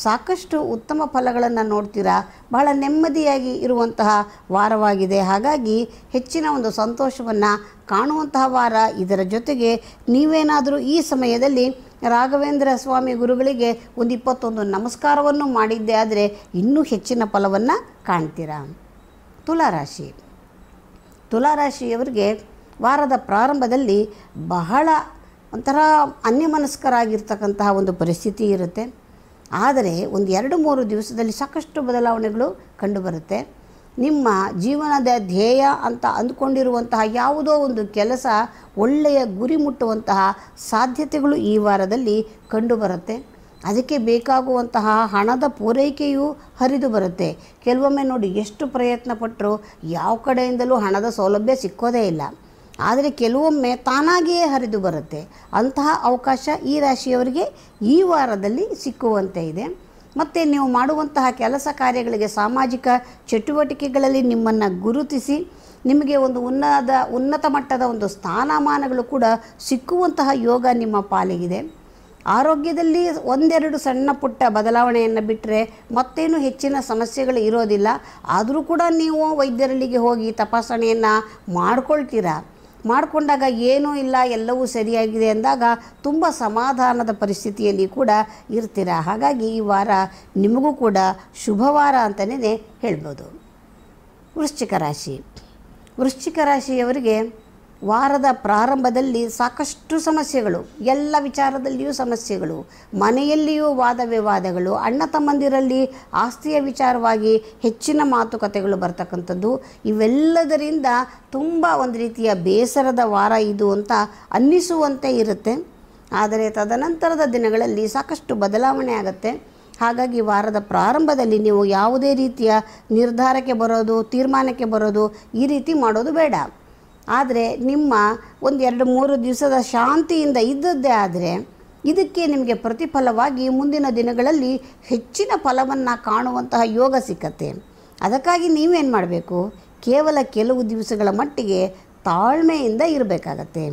ಸಾಕಷ್ಟು ಉತ್ತಮ ಫಲಗಳನ್ನು ನೋಡ್ತೀರಾ ಬಹಳ ನೆಮ್ಮದಿಯಾಗಿ ಇರುವಂತಹ ವಾರವಾಗಿದೆ ಹಾಗಾಗಿ ಹೆಚ್ಚಿನ ಒಂದು ಸಂತೋಷವನ್ನು ಕಾಣುವಂತಹ ವಾರ ಇದರ ಜೊತೆಗೆ ನೀವೇನಾದರೂ ಈ ಸಮಯದಲ್ಲಿ ರಾಘವೇಂದ್ರ ಸ್ವಾಮಿ ಗುರುಗಳಿಗೆ ಒಂದು ಇಪ್ಪತ್ತೊಂದು ನಮಸ್ಕಾರವನ್ನು ಮಾಡಿದ್ದೆ ಆದರೆ ಇನ್ನೂ ಹೆಚ್ಚಿನ ಫಲವನ್ನು ಕಾಣ್ತೀರಾ ತುಲಾರಾಶಿ ತುಲಾರಾಶಿಯವರಿಗೆ ವಾರದ ಪ್ರಾರಂಭದಲ್ಲಿ ಬಹಳ ಒಂಥರ ಅನ್ಯಮನಸ್ಕರಾಗಿರ್ತಕ್ಕಂತಹ ಒಂದು ಪರಿಸ್ಥಿತಿ ಇರುತ್ತೆ ಆದರೆ ಒಂದು ಎರಡು ಮೂರು ದಿವಸದಲ್ಲಿ ಸಾಕಷ್ಟು ಬದಲಾವಣೆಗಳು ಕಂಡುಬರುತ್ತೆ ನಿಮ್ಮ ಜೀವನದ ಧ್ಯೇಯ ಅಂತ ಅಂದ್ಕೊಂಡಿರುವಂತಹ ಯಾವುದೋ ಒಂದು ಕೆಲಸ ಒಳ್ಳೆಯ ಗುರಿ ಮುಟ್ಟುವಂತಹ ಸಾಧ್ಯತೆಗಳು ಈ ವಾರದಲ್ಲಿ ಕಂಡುಬರುತ್ತೆ ಅದಕ್ಕೆ ಬೇಕಾಗುವಂತಹ ಹಣದ ಪೂರೈಕೆಯು ಹರಿದು ಬರುತ್ತೆ ಕೆಲವೊಮ್ಮೆ ನೋಡಿ ಎಷ್ಟು ಪ್ರಯತ್ನ ಪಟ್ಟರು ಯಾವ ಕಡೆಯಿಂದಲೂ ಹಣದ ಸೌಲಭ್ಯ ಸಿಕ್ಕೋದೇ ಇಲ್ಲ ಆದರೆ ಕೆಲವೊಮ್ಮೆ ತಾನಾಗಿಯೇ ಹರಿದು ಬರುತ್ತೆ ಅಂತಹ ಅವಕಾಶ ಈ ರಾಶಿಯವರಿಗೆ ಈ ವಾರದಲ್ಲಿ ಸಿಕ್ಕುವಂತೆ ಇದೆ ಮತ್ತು ನೀವು ಮಾಡುವಂತಹ ಕೆಲಸ ಕಾರ್ಯಗಳಿಗೆ ಸಾಮಾಜಿಕ ಚಟುವಟಿಕೆಗಳಲ್ಲಿ ನಿಮ್ಮನ್ನು ಗುರುತಿಸಿ ನಿಮಗೆ ಒಂದು ಉನ್ನತ ಉನ್ನತ ಮಟ್ಟದ ಒಂದು ಸ್ಥಾನಮಾನಗಳು ಕೂಡ ಸಿಕ್ಕುವಂತಹ ಯೋಗ ನಿಮ್ಮ ಪಾಲಿಗಿದೆ ಆರೋಗ್ಯದಲ್ಲಿ ಒಂದೆರಡು ಸಣ್ಣ ಪುಟ್ಟ ಬದಲಾವಣೆಯನ್ನು ಬಿಟ್ಟರೆ ಮತ್ತೇನು ಹೆಚ್ಚಿನ ಸಮಸ್ಯೆಗಳು ಇರೋದಿಲ್ಲ ಆದರೂ ಕೂಡ ನೀವು ವೈದ್ಯರಲ್ಲಿಗೆ ಹೋಗಿ ತಪಾಸಣೆಯನ್ನು ಮಾಡ್ಕೊಳ್ತೀರಾ ಮಾಡಿಕೊಂಡಾಗ ಏನೂ ಇಲ್ಲ ಎಲ್ಲವೂ ಸರಿಯಾಗಿದೆ ಅಂದಾಗ ತುಂಬ ಸಮಾಧಾನದ ಪರಿಸ್ಥಿತಿಯಲ್ಲಿ ಕೂಡ ಇರ್ತೀರ ಹಾಗಾಗಿ ಈ ವಾರ ನಿಮಗೂ ಕೂಡ ಶುಭವಾರ ಅಂತಲೇ ಹೇಳ್ಬೋದು ವೃಶ್ಚಿಕ ರಾಶಿ ವೃಶ್ಚಿಕ ರಾಶಿಯವರಿಗೆ ವಾರದ ಪ್ರಾರಂಭದಲ್ಲಿ ಸಾಕಷ್ಟು ಸಮಸ್ಯೆಗಳು ಎಲ್ಲ ವಿಚಾರದಲ್ಲಿಯೂ ಸಮಸ್ಯೆಗಳು ಮನೆಯಲ್ಲಿಯೂ ವಾದ ವಿವಾದಗಳು ಅಣ್ಣ ತಮ್ಮಂದಿರಲ್ಲಿ ಆಸ್ತಿಯ ವಿಚಾರವಾಗಿ ಹೆಚ್ಚಿನ ಮಾತುಕತೆಗಳು ಬರ್ತಕ್ಕಂಥದ್ದು ಇವೆಲ್ಲದರಿಂದ ತುಂಬ ಒಂದು ರೀತಿಯ ಬೇಸರದ ವಾರ ಇದು ಅಂತ ಅನ್ನಿಸುವಂತೆ ಇರುತ್ತೆ ಆದರೆ ತದನಂತರದ ದಿನಗಳಲ್ಲಿ ಸಾಕಷ್ಟು ಬದಲಾವಣೆ ಆಗುತ್ತೆ ಹಾಗಾಗಿ ವಾರದ ಪ್ರಾರಂಭದಲ್ಲಿ ನೀವು ಯಾವುದೇ ರೀತಿಯ ನಿರ್ಧಾರಕ್ಕೆ ಬರೋದು ತೀರ್ಮಾನಕ್ಕೆ ಬರೋದು ಈ ರೀತಿ ಮಾಡೋದು ಬೇಡ ಆದರೆ ನಿಮ್ಮ ಒಂದು ಎರಡು ಮೂರು ದಿವಸದ ಶಾಂತಿಯಿಂದ ಇದ್ದದ್ದೇ ಆದರೆ ಇದಕ್ಕೆ ನಿಮಗೆ ಪ್ರತಿಫಲವಾಗಿ ಮುಂದಿನ ದಿನಗಳಲ್ಲಿ ಹೆಚ್ಚಿನ ಫಲವನ್ನು ಕಾಣುವಂತಹ ಯೋಗ ಸಿಕ್ಕತ್ತೆ ಅದಕ್ಕಾಗಿ ನೀವೇನು ಮಾಡಬೇಕು ಕೇವಲ ಕೆಲವು ದಿವಸಗಳ ಮಟ್ಟಿಗೆ ತಾಳ್ಮೆಯಿಂದ ಇರಬೇಕಾಗತ್ತೆ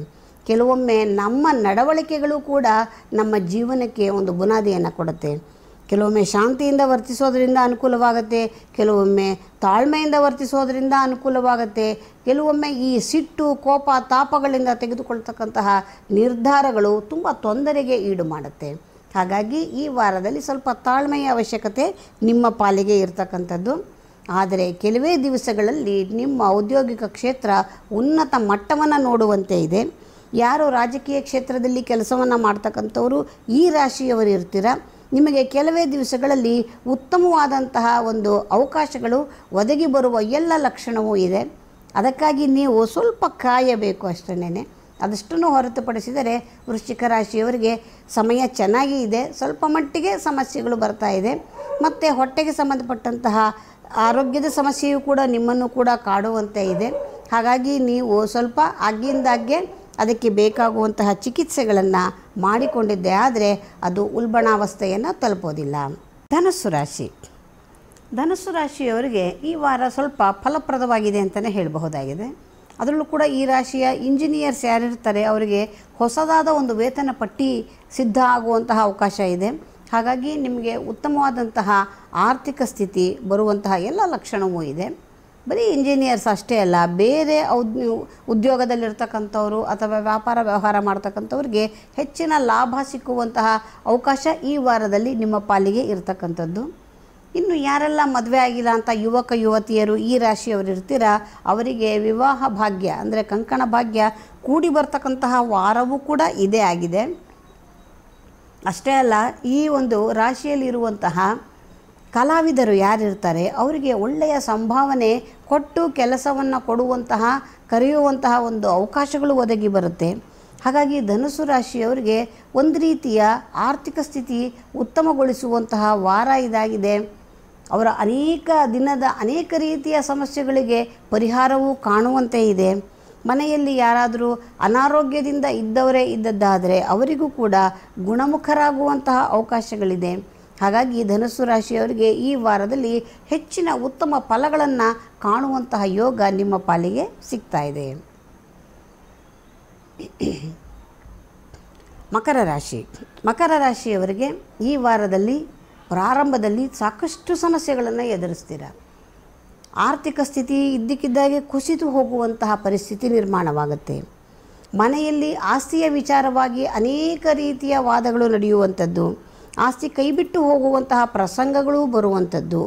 ಕೆಲವೊಮ್ಮೆ ನಮ್ಮ ನಡವಳಿಕೆಗಳು ಕೂಡ ನಮ್ಮ ಜೀವನಕ್ಕೆ ಒಂದು ಬುನಾದಿಯನ್ನು ಕೊಡುತ್ತೆ ಕೆಲವೊಮ್ಮೆ ಶಾಂತಿಯಿಂದ ವರ್ತಿಸೋದರಿಂದ ಅನುಕೂಲವಾಗುತ್ತೆ ಕೆಲವೊಮ್ಮೆ ತಾಳ್ಮೆಯಿಂದ ವರ್ತಿಸೋದರಿಂದ ಅನುಕೂಲವಾಗುತ್ತೆ ಕೆಲವೊಮ್ಮೆ ಈ ಸಿಟ್ಟು ಕೋಪ ತಾಪಗಳಿಂದ ತೆಗೆದುಕೊಳ್ತಕ್ಕಂತಹ ನಿರ್ಧಾರಗಳು ತುಂಬ ತೊಂದರೆಗೆ ಈಡು ಮಾಡುತ್ತೆ ಹಾಗಾಗಿ ಈ ವಾರದಲ್ಲಿ ಸ್ವಲ್ಪ ತಾಳ್ಮೆಯ ಅವಶ್ಯಕತೆ ನಿಮ್ಮ ಪಾಲಿಗೆ ಇರತಕ್ಕಂಥದ್ದು ಆದರೆ ಕೆಲವೇ ದಿವಸಗಳಲ್ಲಿ ನಿಮ್ಮ ಔದ್ಯೋಗಿಕ ಕ್ಷೇತ್ರ ಉನ್ನತ ಮಟ್ಟವನ್ನು ನೋಡುವಂತೆ ಇದೆ ಯಾರು ರಾಜಕೀಯ ಕ್ಷೇತ್ರದಲ್ಲಿ ಕೆಲಸವನ್ನು ಮಾಡ್ತಕ್ಕಂಥವರು ಈ ರಾಶಿಯವರು ಇರ್ತೀರ ನಿಮಗೆ ಕೆಲವೇ ದಿವಸಗಳಲ್ಲಿ ಉತ್ತಮವಾದಂತಹ ಒಂದು ಅವಕಾಶಗಳು ಒದಗಿ ಬರುವ ಎಲ್ಲ ಲಕ್ಷಣವೂ ಇದೆ ಅದಕ್ಕಾಗಿ ನೀವು ಸ್ವಲ್ಪ ಕಾಯಬೇಕು ಅಷ್ಟೇ ಅದಷ್ಟನ್ನು ಹೊರತುಪಡಿಸಿದರೆ ವೃಶ್ಚಿಕ ರಾಶಿಯವರಿಗೆ ಸಮಯ ಚೆನ್ನಾಗಿ ಇದೆ ಸ್ವಲ್ಪ ಮಟ್ಟಿಗೆ ಸಮಸ್ಯೆಗಳು ಬರ್ತಾ ಇದೆ ಮತ್ತು ಹೊಟ್ಟೆಗೆ ಸಂಬಂಧಪಟ್ಟಂತಹ ಆರೋಗ್ಯದ ಸಮಸ್ಯೆಯು ಕೂಡ ನಿಮ್ಮನ್ನು ಕೂಡ ಕಾಡುವಂತೆ ಇದೆ ಹಾಗಾಗಿ ನೀವು ಸ್ವಲ್ಪ ಆಗಿಂದಾಗ್ಗೆ ಅದಕ್ಕೆ ಬೇಕಾಗುವಂತಹ ಚಿಕಿತ್ಸೆಗಳನ್ನು ಮಾಡಿಕೊಂಡಿದ್ದೆ ಆದರೆ ಅದು ಉಲ್ಬಣಾವಸ್ಥೆಯನ್ನು ತಲುಪೋದಿಲ್ಲ ಧನಸ್ಸು ರಾಶಿ ಧನಸ್ಸು ರಾಶಿಯವರಿಗೆ ಈ ವಾರ ಸ್ವಲ್ಪ ಫಲಪ್ರದವಾಗಿದೆ ಅಂತಲೇ ಹೇಳಬಹುದಾಗಿದೆ ಅದರಲ್ಲೂ ಕೂಡ ಈ ರಾಶಿಯ ಇಂಜಿನಿಯರ್ಸ್ ಯಾರಿರ್ತಾರೆ ಅವರಿಗೆ ಹೊಸದಾದ ಒಂದು ವೇತನ ಪಟ್ಟಿ ಸಿದ್ಧ ಆಗುವಂತಹ ಅವಕಾಶ ಇದೆ ಹಾಗಾಗಿ ನಿಮಗೆ ಉತ್ತಮವಾದಂತಹ ಆರ್ಥಿಕ ಸ್ಥಿತಿ ಬರುವಂತಹ ಎಲ್ಲ ಲಕ್ಷಣವೂ ಇದೆ ಬರೀ ಇಂಜಿನಿಯರ್ಸ್ ಅಷ್ಟೇ ಅಲ್ಲ ಬೇರೆ ಉದ್ಯೋಗದಲ್ಲಿರ್ತಕ್ಕಂಥವರು ಅಥವಾ ವ್ಯಾಪಾರ ವ್ಯವಹಾರ ಮಾಡ್ತಕ್ಕಂಥವ್ರಿಗೆ ಹೆಚ್ಚಿನ ಲಾಭ ಸಿಕ್ಕುವಂತಹ ಅವಕಾಶ ಈ ವಾರದಲ್ಲಿ ನಿಮ್ಮ ಪಾಲಿಗೆ ಇರತಕ್ಕಂಥದ್ದು ಇನ್ನು ಯಾರೆಲ್ಲ ಮದುವೆ ಆಗಿಲ್ಲ ಅಂತ ಯುವಕ ಯುವತಿಯರು ಈ ರಾಶಿಯವರು ಇರ್ತೀರ ಅವರಿಗೆ ವಿವಾಹ ಭಾಗ್ಯ ಅಂದರೆ ಕಂಕಣ ಭಾಗ್ಯ ಕೂಡಿ ಬರ್ತಕ್ಕಂತಹ ವಾರವೂ ಕೂಡ ಇದೇ ಆಗಿದೆ ಅಷ್ಟೇ ಅಲ್ಲ ಈ ಒಂದು ರಾಶಿಯಲ್ಲಿರುವಂತಹ ಕಲಾವಿದರು ಯಾರಿರ್ತಾರೆ ಅವರಿಗೆ ಒಳ್ಳೆಯ ಸಂಭಾವನೆ ಕೊಟ್ಟು ಕೆಲಸವನ್ನು ಕೊಡುವಂತಹ ಕರೆಯುವಂತಹ ಒಂದು ಅವಕಾಶಗಳು ಒದಗಿ ಬರುತ್ತೆ ಹಾಗಾಗಿ ಧನುಸು ರಾಶಿಯವರಿಗೆ ಒಂದು ರೀತಿಯ ಆರ್ಥಿಕ ಸ್ಥಿತಿ ಉತ್ತಮಗೊಳಿಸುವಂತಹ ವಾರ ಇದಾಗಿದೆ ಅವರ ಅನೇಕ ದಿನದ ಅನೇಕ ರೀತಿಯ ಸಮಸ್ಯೆಗಳಿಗೆ ಪರಿಹಾರವೂ ಕಾಣುವಂತೆ ಇದೆ ಮನೆಯಲ್ಲಿ ಯಾರಾದರೂ ಅನಾರೋಗ್ಯದಿಂದ ಇದ್ದವರೇ ಇದ್ದದ್ದಾದರೆ ಅವರಿಗೂ ಕೂಡ ಗುಣಮುಖರಾಗುವಂತಹ ಅವಕಾಶಗಳಿದೆ ಹಾಗಾಗಿ ಧನುಸ್ಸು ರಾಶಿಯವರಿಗೆ ಈ ವಾರದಲ್ಲಿ ಹೆಚ್ಚಿನ ಉತ್ತಮ ಫಲಗಳನ್ನು ಕಾಣುವಂತಹ ಯೋಗ ನಿಮ್ಮ ಪಾಲಿಗೆ ಸಿಗ್ತಾ ಇದೆ ಮಕರ ರಾಶಿ ಮಕರ ರಾಶಿಯವರಿಗೆ ಈ ವಾರದಲ್ಲಿ ಪ್ರಾರಂಭದಲ್ಲಿ ಸಾಕಷ್ಟು ಸಮಸ್ಯೆಗಳನ್ನು ಎದುರಿಸ್ತೀರ ಆರ್ಥಿಕ ಸ್ಥಿತಿ ಇದ್ದಕ್ಕಿದ್ದಾಗೆ ಕುಸಿತು ಹೋಗುವಂತಹ ಪರಿಸ್ಥಿತಿ ನಿರ್ಮಾಣವಾಗುತ್ತೆ ಮನೆಯಲ್ಲಿ ಆಸ್ತಿಯ ವಿಚಾರವಾಗಿ ಅನೇಕ ರೀತಿಯ ವಾದಗಳು ನಡೆಯುವಂಥದ್ದು ಆಸ್ತಿ ಕೈಬಿಟ್ಟು ಹೋಗುವಂತಹ ಪ್ರಸಂಗಗಳು ಬರುವಂಥದ್ದು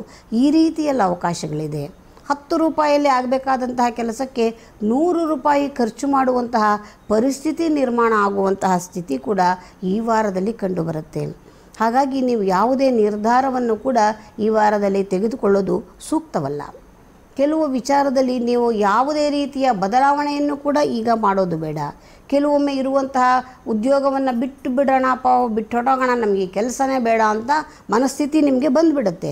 ಈ ರೀತಿಯಲ್ಲಿ ಅವಕಾಶಗಳಿದೆ ಹತ್ತು ರೂಪಾಯಿಯಲ್ಲಿ ಆಗಬೇಕಾದಂತಹ ಕೆಲಸಕ್ಕೆ ನೂರು ರೂಪಾಯಿ ಖರ್ಚು ಮಾಡುವಂತಹ ಪರಿಸ್ಥಿತಿ ನಿರ್ಮಾಣ ಆಗುವಂತಹ ಸ್ಥಿತಿ ಕೂಡ ಈ ವಾರದಲ್ಲಿ ಕಂಡುಬರುತ್ತೆ ಹಾಗಾಗಿ ನೀವು ಯಾವುದೇ ನಿರ್ಧಾರವನ್ನು ಕೂಡ ಈ ವಾರದಲ್ಲಿ ತೆಗೆದುಕೊಳ್ಳೋದು ಸೂಕ್ತವಲ್ಲ ಕೆಲವು ವಿಚಾರದಲ್ಲಿ ನೀವು ಯಾವುದೇ ರೀತಿಯ ಬದಲಾವಣೆಯನ್ನು ಕೂಡ ಈಗ ಮಾಡೋದು ಬೇಡ ಕೆಲವೊಮ್ಮೆ ಇರುವಂತಹ ಉದ್ಯೋಗವನ್ನು ಬಿಟ್ಟು ಬಿಡೋಣ ಬಿಟ್ಟು ಬಿಟ್ಟೊಡೋಗೋಣ ನಮಗೆ ಕೆಲಸನೇ ಬೇಡ ಅಂತ ಮನಸ್ಥಿತಿ ನಿಮಗೆ ಬಂದುಬಿಡುತ್ತೆ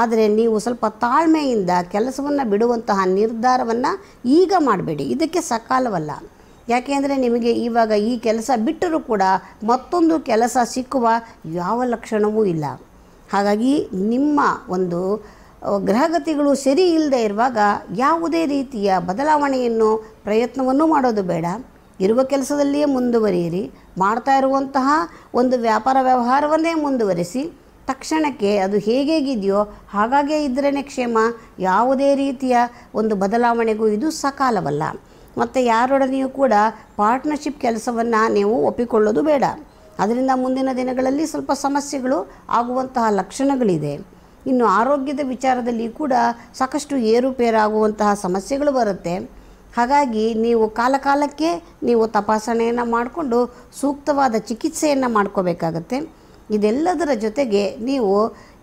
ಆದರೆ ನೀವು ಸ್ವಲ್ಪ ತಾಳ್ಮೆಯಿಂದ ಕೆಲಸವನ್ನು ಬಿಡುವಂತಹ ನಿರ್ಧಾರವನ್ನು ಈಗ ಮಾಡಬೇಡಿ ಇದಕ್ಕೆ ಸಕಾಲವಲ್ಲ ಯಾಕೆಂದರೆ ನಿಮಗೆ ಇವಾಗ ಈ ಕೆಲಸ ಬಿಟ್ಟರೂ ಕೂಡ ಮತ್ತೊಂದು ಕೆಲಸ ಸಿಕ್ಕುವ ಯಾವ ಲಕ್ಷಣವೂ ಇಲ್ಲ ಹಾಗಾಗಿ ನಿಮ್ಮ ಒಂದು ಗ್ರಹಗತಿಗಳು ಸರಿ ಇಲ್ಲದೆ ಇರುವಾಗ ಯಾವುದೇ ರೀತಿಯ ಬದಲಾವಣೆಯನ್ನು ಪ್ರಯತ್ನವನ್ನು ಮಾಡೋದು ಬೇಡ ಇರುವ ಕೆಲಸದಲ್ಲಿಯೇ ಮುಂದುವರಿಯಿರಿ ಮಾಡ್ತಾ ಇರುವಂತಹ ಒಂದು ವ್ಯಾಪಾರ ವ್ಯವಹಾರವನ್ನೇ ಮುಂದುವರಿಸಿ ತಕ್ಷಣಕ್ಕೆ ಅದು ಹೇಗೇಗಿದೆಯೋ ಹಾಗಾಗೇ ಇದ್ರೇ ಕ್ಷೇಮ ಯಾವುದೇ ರೀತಿಯ ಒಂದು ಬದಲಾವಣೆಗೂ ಇದು ಸಕಾಲವಲ್ಲ ಮತ್ತು ಯಾರೊಡನೆಯೂ ಕೂಡ ಪಾರ್ಟ್ನರ್ಶಿಪ್ ಕೆಲಸವನ್ನು ನೀವು ಒಪ್ಪಿಕೊಳ್ಳೋದು ಬೇಡ ಅದರಿಂದ ಮುಂದಿನ ದಿನಗಳಲ್ಲಿ ಸ್ವಲ್ಪ ಸಮಸ್ಯೆಗಳು ಆಗುವಂತಹ ಲಕ್ಷಣಗಳಿದೆ ಇನ್ನು ಆರೋಗ್ಯದ ವಿಚಾರದಲ್ಲಿ ಕೂಡ ಸಾಕಷ್ಟು ಏರುಪೇರಾಗುವಂತಹ ಸಮಸ್ಯೆಗಳು ಬರುತ್ತೆ ಹಾಗಾಗಿ ನೀವು ಕಾಲಕಾಲಕ್ಕೆ ನೀವು ತಪಾಸಣೆಯನ್ನು ಮಾಡಿಕೊಂಡು ಸೂಕ್ತವಾದ ಚಿಕಿತ್ಸೆಯನ್ನು ಮಾಡ್ಕೋಬೇಕಾಗತ್ತೆ ಇದೆಲ್ಲದರ ಜೊತೆಗೆ ನೀವು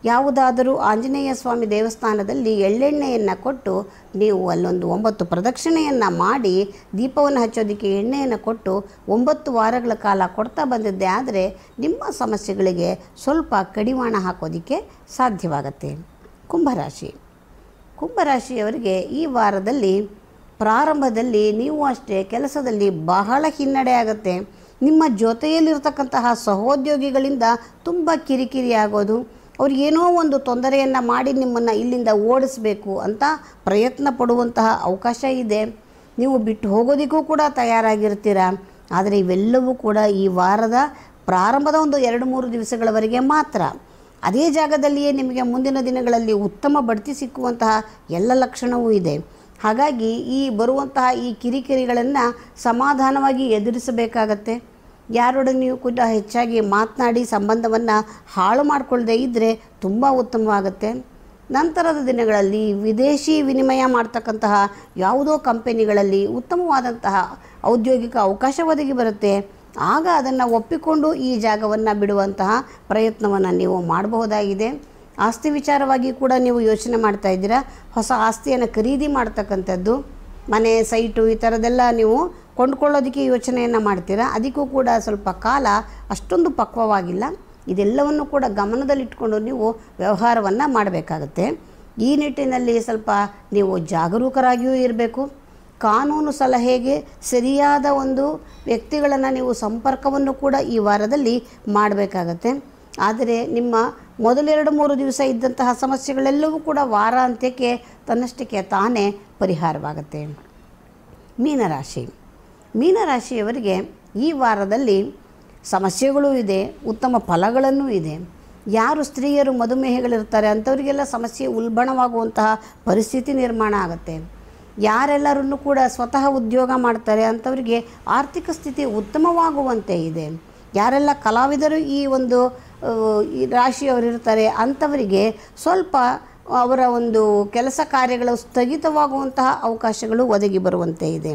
ಯಾವುದಾದರೂ ಆಂಜನೇಯ ಸ್ವಾಮಿ ದೇವಸ್ಥಾನದಲ್ಲಿ ಎಳ್ಳೆಣ್ಣೆಯನ್ನು ಕೊಟ್ಟು ನೀವು ಅಲ್ಲೊಂದು ಒಂಬತ್ತು ಪ್ರದಕ್ಷಿಣೆಯನ್ನು ಮಾಡಿ ದೀಪವನ್ನು ಹಚ್ಚೋದಕ್ಕೆ ಎಣ್ಣೆಯನ್ನು ಕೊಟ್ಟು ಒಂಬತ್ತು ವಾರಗಳ ಕಾಲ ಕೊಡ್ತಾ ಬಂದಿದ್ದೆ ಆದರೆ ನಿಮ್ಮ ಸಮಸ್ಯೆಗಳಿಗೆ ಸ್ವಲ್ಪ ಕಡಿವಾಣ ಹಾಕೋದಕ್ಕೆ ಸಾಧ್ಯವಾಗುತ್ತೆ ಕುಂಭರಾಶಿ ಕುಂಭರಾಶಿಯವರಿಗೆ ಈ ವಾರದಲ್ಲಿ ಪ್ರಾರಂಭದಲ್ಲಿ ನೀವು ಅಷ್ಟೇ ಕೆಲಸದಲ್ಲಿ ಬಹಳ ಹಿನ್ನಡೆ ಆಗುತ್ತೆ ನಿಮ್ಮ ಜೊತೆಯಲ್ಲಿರ್ತಕ್ಕಂತಹ ಸಹೋದ್ಯೋಗಿಗಳಿಂದ ತುಂಬ ಕಿರಿಕಿರಿ ಆಗೋದು ಏನೋ ಒಂದು ತೊಂದರೆಯನ್ನು ಮಾಡಿ ನಿಮ್ಮನ್ನು ಇಲ್ಲಿಂದ ಓಡಿಸಬೇಕು ಅಂತ ಪ್ರಯತ್ನ ಪಡುವಂತಹ ಅವಕಾಶ ಇದೆ ನೀವು ಬಿಟ್ಟು ಹೋಗೋದಿಕ್ಕೂ ಕೂಡ ತಯಾರಾಗಿರ್ತೀರ ಆದರೆ ಇವೆಲ್ಲವೂ ಕೂಡ ಈ ವಾರದ ಪ್ರಾರಂಭದ ಒಂದು ಎರಡು ಮೂರು ದಿವಸಗಳವರೆಗೆ ಮಾತ್ರ ಅದೇ ಜಾಗದಲ್ಲಿಯೇ ನಿಮಗೆ ಮುಂದಿನ ದಿನಗಳಲ್ಲಿ ಉತ್ತಮ ಬಡ್ತಿ ಸಿಕ್ಕುವಂತಹ ಎಲ್ಲ ಲಕ್ಷಣವೂ ಇದೆ ಹಾಗಾಗಿ ಈ ಬರುವಂತಹ ಈ ಕಿರಿಕಿರಿಗಳನ್ನು ಸಮಾಧಾನವಾಗಿ ಎದುರಿಸಬೇಕಾಗತ್ತೆ ಯಾರೊಡನೆಯೂ ಕೂಡ ಹೆಚ್ಚಾಗಿ ಮಾತನಾಡಿ ಸಂಬಂಧವನ್ನು ಹಾಳು ಮಾಡಿಕೊಳ್ಳದೆ ಇದ್ದರೆ ತುಂಬ ಉತ್ತಮವಾಗುತ್ತೆ ನಂತರದ ದಿನಗಳಲ್ಲಿ ವಿದೇಶಿ ವಿನಿಮಯ ಮಾಡ್ತಕ್ಕಂತಹ ಯಾವುದೋ ಕಂಪೆನಿಗಳಲ್ಲಿ ಉತ್ತಮವಾದಂತಹ ಔದ್ಯೋಗಿಕ ಅವಕಾಶ ಒದಗಿ ಬರುತ್ತೆ ಆಗ ಅದನ್ನು ಒಪ್ಪಿಕೊಂಡು ಈ ಜಾಗವನ್ನು ಬಿಡುವಂತಹ ಪ್ರಯತ್ನವನ್ನು ನೀವು ಮಾಡಬಹುದಾಗಿದೆ ಆಸ್ತಿ ವಿಚಾರವಾಗಿ ಕೂಡ ನೀವು ಯೋಚನೆ ಮಾಡ್ತಾ ಇದ್ದೀರಾ ಹೊಸ ಆಸ್ತಿಯನ್ನು ಖರೀದಿ ಮಾಡ್ತಕ್ಕಂಥದ್ದು ಮನೆ ಸೈಟು ಈ ಥರದ್ದೆಲ್ಲ ನೀವು ಕೊಂಡ್ಕೊಳ್ಳೋದಕ್ಕೆ ಯೋಚನೆಯನ್ನು ಮಾಡ್ತೀರಾ ಅದಕ್ಕೂ ಕೂಡ ಸ್ವಲ್ಪ ಕಾಲ ಅಷ್ಟೊಂದು ಪಕ್ವವಾಗಿಲ್ಲ ಇದೆಲ್ಲವನ್ನು ಕೂಡ ಗಮನದಲ್ಲಿಟ್ಕೊಂಡು ನೀವು ವ್ಯವಹಾರವನ್ನು ಮಾಡಬೇಕಾಗತ್ತೆ ಈ ನಿಟ್ಟಿನಲ್ಲಿ ಸ್ವಲ್ಪ ನೀವು ಜಾಗರೂಕರಾಗಿಯೂ ಇರಬೇಕು ಕಾನೂನು ಸಲಹೆಗೆ ಸರಿಯಾದ ಒಂದು ವ್ಯಕ್ತಿಗಳನ್ನು ನೀವು ಸಂಪರ್ಕವನ್ನು ಕೂಡ ಈ ವಾರದಲ್ಲಿ ಮಾಡಬೇಕಾಗತ್ತೆ ಆದರೆ ನಿಮ್ಮ ಮೊದಲೆರಡು ಮೂರು ದಿವಸ ಇದ್ದಂತಹ ಸಮಸ್ಯೆಗಳೆಲ್ಲವೂ ಕೂಡ ವಾರಾಂತ್ಯಕ್ಕೆ ತನ್ನಷ್ಟಕ್ಕೆ ತಾನೇ ಪರಿಹಾರವಾಗುತ್ತೆ ಮೀನರಾಶಿ ಮೀನರಾಶಿಯವರಿಗೆ ಈ ವಾರದಲ್ಲಿ ಸಮಸ್ಯೆಗಳೂ ಇದೆ ಉತ್ತಮ ಫಲಗಳನ್ನೂ ಇದೆ ಯಾರು ಸ್ತ್ರೀಯರು ಮಧುಮೇಹಗಳಿರ್ತಾರೆ ಅಂಥವರಿಗೆಲ್ಲ ಸಮಸ್ಯೆ ಉಲ್ಬಣವಾಗುವಂತಹ ಪರಿಸ್ಥಿತಿ ನಿರ್ಮಾಣ ಆಗುತ್ತೆ ಯಾರೆಲ್ಲರನ್ನು ಕೂಡ ಸ್ವತಃ ಉದ್ಯೋಗ ಮಾಡ್ತಾರೆ ಅಂಥವರಿಗೆ ಆರ್ಥಿಕ ಸ್ಥಿತಿ ಉತ್ತಮವಾಗುವಂತೆ ಇದೆ ಯಾರೆಲ್ಲ ಕಲಾವಿದರು ಈ ಒಂದು ರಾಶಿಯವರಿರ್ತಾರೆ ಅಂಥವರಿಗೆ ಸ್ವಲ್ಪ ಅವರ ಒಂದು ಕೆಲಸ ಕಾರ್ಯಗಳು ಸ್ಥಗಿತವಾಗುವಂತಹ ಅವಕಾಶಗಳು ಒದಗಿ ಬರುವಂತೆ ಇದೆ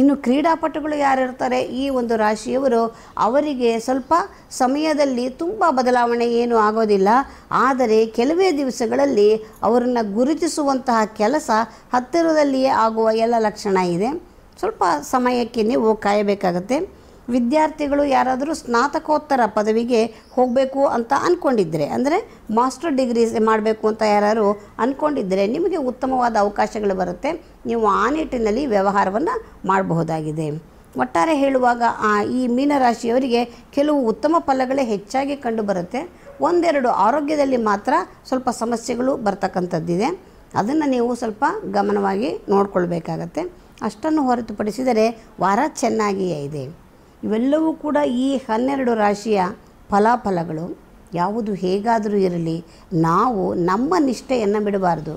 ಇನ್ನು ಕ್ರೀಡಾಪಟುಗಳು ಯಾರಿರ್ತಾರೆ ಈ ಒಂದು ರಾಶಿಯವರು ಅವರಿಗೆ ಸ್ವಲ್ಪ ಸಮಯದಲ್ಲಿ ತುಂಬ ಬದಲಾವಣೆ ಏನೂ ಆಗೋದಿಲ್ಲ ಆದರೆ ಕೆಲವೇ ದಿವಸಗಳಲ್ಲಿ ಅವರನ್ನು ಗುರುತಿಸುವಂತಹ ಕೆಲಸ ಹತ್ತಿರದಲ್ಲಿಯೇ ಆಗುವ ಎಲ್ಲ ಲಕ್ಷಣ ಇದೆ ಸ್ವಲ್ಪ ಸಮಯಕ್ಕೆ ನೀವು ಕಾಯಬೇಕಾಗತ್ತೆ ವಿದ್ಯಾರ್ಥಿಗಳು ಯಾರಾದರೂ ಸ್ನಾತಕೋತ್ತರ ಪದವಿಗೆ ಹೋಗಬೇಕು ಅಂತ ಅಂದ್ಕೊಂಡಿದ್ದರೆ ಅಂದರೆ ಮಾಸ್ಟರ್ ಡಿಗ್ರೀಸ್ ಮಾಡಬೇಕು ಅಂತ ಯಾರು ಅಂದ್ಕೊಂಡಿದ್ದರೆ ನಿಮಗೆ ಉತ್ತಮವಾದ ಅವಕಾಶಗಳು ಬರುತ್ತೆ ನೀವು ಆ ನಿಟ್ಟಿನಲ್ಲಿ ವ್ಯವಹಾರವನ್ನು ಮಾಡಬಹುದಾಗಿದೆ ಒಟ್ಟಾರೆ ಹೇಳುವಾಗ ಈ ಮೀನರಾಶಿಯವರಿಗೆ ಕೆಲವು ಉತ್ತಮ ಫಲಗಳೇ ಹೆಚ್ಚಾಗಿ ಕಂಡುಬರುತ್ತೆ ಒಂದೆರಡು ಆರೋಗ್ಯದಲ್ಲಿ ಮಾತ್ರ ಸ್ವಲ್ಪ ಸಮಸ್ಯೆಗಳು ಬರ್ತಕ್ಕಂಥದ್ದಿದೆ ಅದನ್ನು ನೀವು ಸ್ವಲ್ಪ ಗಮನವಾಗಿ ನೋಡ್ಕೊಳ್ಬೇಕಾಗತ್ತೆ ಅಷ್ಟನ್ನು ಹೊರತುಪಡಿಸಿದರೆ ವಾರ ಚೆನ್ನಾಗಿಯೇ ಇದೆ ಇವೆಲ್ಲವೂ ಕೂಡ ಈ ಹನ್ನೆರಡು ರಾಶಿಯ ಫಲಾಫಲಗಳು ಯಾವುದು ಹೇಗಾದರೂ ಇರಲಿ ನಾವು ನಮ್ಮ ನಿಷ್ಠೆಯನ್ನು ಬಿಡಬಾರ್ದು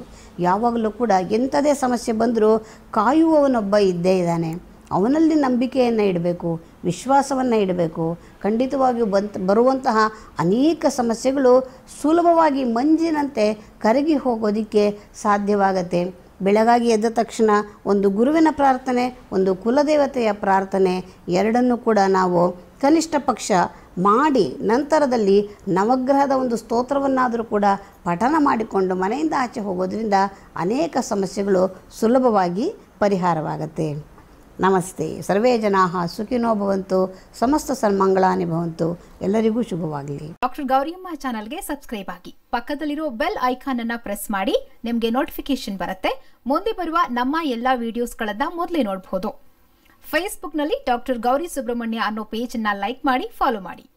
ಯಾವಾಗಲೂ ಕೂಡ ಎಂಥದೇ ಸಮಸ್ಯೆ ಬಂದರೂ ಕಾಯುವವನೊಬ್ಬ ಇದ್ದೇ ಇದ್ದಾನೆ ಅವನಲ್ಲಿ ನಂಬಿಕೆಯನ್ನು ಇಡಬೇಕು ವಿಶ್ವಾಸವನ್ನು ಇಡಬೇಕು ಖಂಡಿತವಾಗಿಯೂ ಬಂತ ಬರುವಂತಹ ಅನೇಕ ಸಮಸ್ಯೆಗಳು ಸುಲಭವಾಗಿ ಮಂಜಿನಂತೆ ಕರಗಿ ಹೋಗೋದಕ್ಕೆ ಸಾಧ್ಯವಾಗತ್ತೆ ಬೆಳಗಾಗಿ ಎದ್ದ ತಕ್ಷಣ ಒಂದು ಗುರುವಿನ ಪ್ರಾರ್ಥನೆ ಒಂದು ಕುಲದೇವತೆಯ ಪ್ರಾರ್ಥನೆ ಎರಡನ್ನೂ ಕೂಡ ನಾವು ಕನಿಷ್ಠ ಪಕ್ಷ ಮಾಡಿ ನಂತರದಲ್ಲಿ ನವಗ್ರಹದ ಒಂದು ಸ್ತೋತ್ರವನ್ನಾದರೂ ಕೂಡ ಪಠನ ಮಾಡಿಕೊಂಡು ಮನೆಯಿಂದ ಆಚೆ ಹೋಗೋದ್ರಿಂದ ಅನೇಕ ಸಮಸ್ಯೆಗಳು ಸುಲಭವಾಗಿ ಪರಿಹಾರವಾಗುತ್ತೆ ನಮಸ್ತೆ ಸರ್ವೇ ಜನಾ ಸುಖಿನೋ ಭವಂತು ಸಮಸ್ತ ಸನ್ಮಂಗಳಾನಿ ಭವಂತು ಎಲ್ಲರಿಗೂ ಶುಭವಾಗಲಿ ಡಾಕ್ಟರ್ ಗೌರಿಯಮ್ಮ ಚಾನಲ್ಗೆ ಸಬ್ಸ್ಕ್ರೈಬ್ ಆಗಿ ಪಕ್ಕದಲ್ಲಿರೋ ಬೆಲ್ ಐಕಾನ್ ಅನ್ನ ಪ್ರೆಸ್ ಮಾಡಿ ನಿಮಗೆ ನೋಟಿಫಿಕೇಶನ್ ಬರುತ್ತೆ ಮುಂದೆ ಬರುವ ನಮ್ಮ ಎಲ್ಲ ಗಳನ್ನ ಮೊದಲೇ ನೋಡಬಹುದು ನಲ್ಲಿ ಡಾಕ್ಟರ್ ಗೌರಿ ಸುಬ್ರಹ್ಮಣ್ಯ ಅನ್ನೋ ಅನ್ನ ಲೈಕ್ ಮಾಡಿ ಫಾಲೋ ಮಾಡಿ